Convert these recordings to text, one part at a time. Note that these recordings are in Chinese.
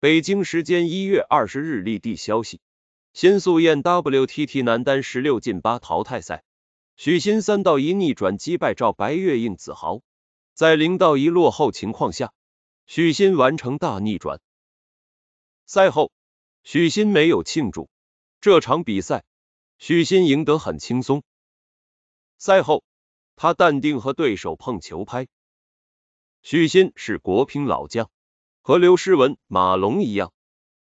北京时间一月二十日，立地消息：新宿燕 WTT 男单十六进八淘汰赛，许昕三到一逆转击败赵白月应子豪，在零到一落后情况下，许昕完成大逆转。赛后，许昕没有庆祝这场比赛，许昕赢得很轻松。赛后，他淡定和对手碰球拍。许昕是国乒老将。和刘诗雯、马龙一样，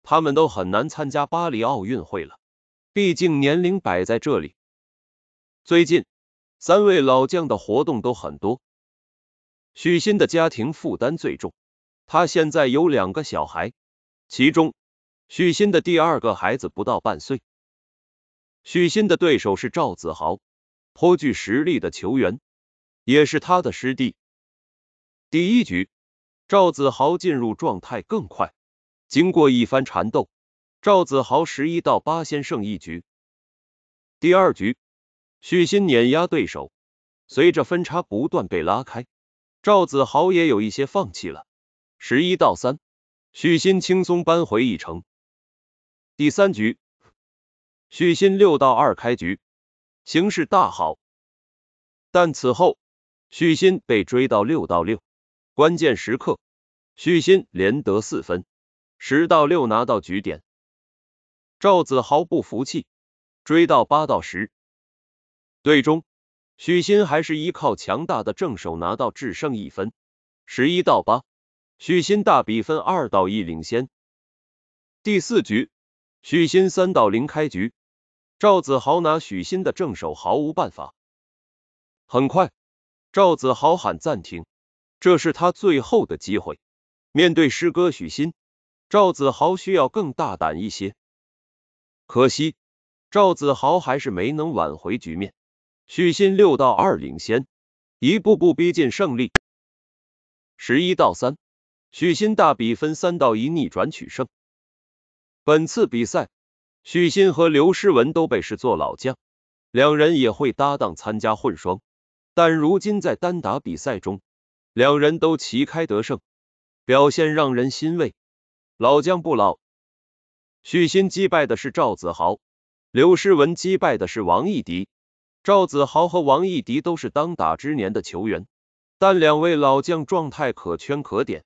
他们都很难参加巴黎奥运会了。毕竟年龄摆在这里。最近，三位老将的活动都很多。许昕的家庭负担最重，他现在有两个小孩，其中许昕的第二个孩子不到半岁。许昕的对手是赵子豪，颇具实力的球员，也是他的师弟。第一局。赵子豪进入状态更快，经过一番缠斗，赵子豪十一到八先胜一局。第二局，许昕碾压对手，随着分差不断被拉开，赵子豪也有一些放弃了，十一到三，许昕轻松扳回一城。第三局，许昕六到二开局，形势大好，但此后许昕被追到六到六。关键时刻，许昕连得四分，十到六拿到局点。赵子豪不服气，追到八到十。最终，许昕还是依靠强大的正手拿到制胜一分，十一到八，许昕大比分二到一领先。第四局，许昕三到零开局，赵子豪拿许昕的正手毫无办法。很快，赵子豪喊暂停。这是他最后的机会。面对师哥许昕，赵子豪需要更大胆一些。可惜，赵子豪还是没能挽回局面。许昕六到二领先，一步步逼近胜利。十一到三，许昕大比分三到一逆转取胜。本次比赛，许昕和刘诗雯都被视作老将，两人也会搭档参加混双。但如今在单打比赛中，两人都旗开得胜，表现让人欣慰。老将不老，许昕击败的是赵子豪，刘诗雯击败的是王艺迪。赵子豪和王艺迪都是当打之年的球员，但两位老将状态可圈可点。